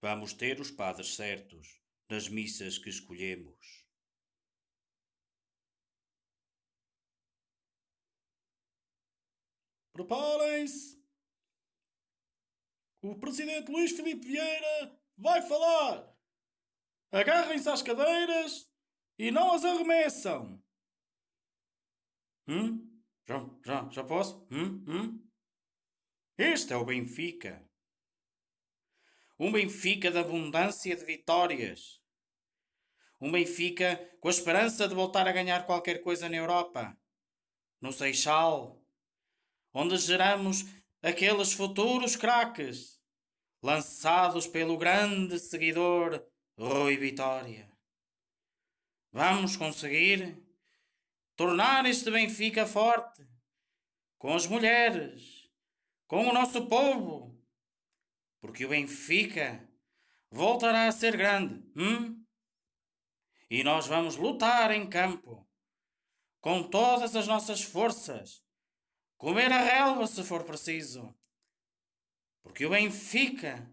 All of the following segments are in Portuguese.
Vamos ter os padres certos nas missas que escolhemos. Preparem-se! O presidente Luís Filipe Vieira vai falar! Agarrem-se às cadeiras e não as arremessam! Hum? Já, já, já posso? Hum? Hum? Este é o Benfica! Um Benfica de abundância de vitórias. Um Benfica com a esperança de voltar a ganhar qualquer coisa na Europa. No Seixal, onde geramos aqueles futuros craques lançados pelo grande seguidor Rui Vitória. Vamos conseguir tornar este Benfica forte com as mulheres, com o nosso povo, porque o Benfica voltará a ser grande, hum? E nós vamos lutar em campo, com todas as nossas forças, comer a relva se for preciso, porque o Benfica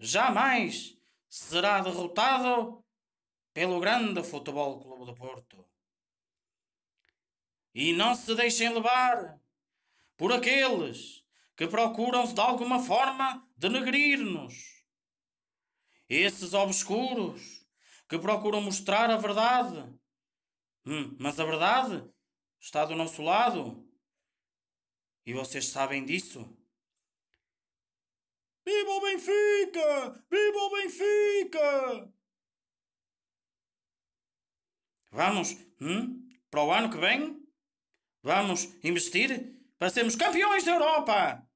jamais será derrotado pelo grande Futebol Clube do Porto. E não se deixem levar por aqueles que procuram de alguma forma denegrir-nos. Esses obscuros que procuram mostrar a verdade. Hum, mas a verdade está do nosso lado. E vocês sabem disso. Viva o Benfica! Viva o Benfica! Vamos hum, para o ano que vem? Vamos investir para sermos campeões da Europa.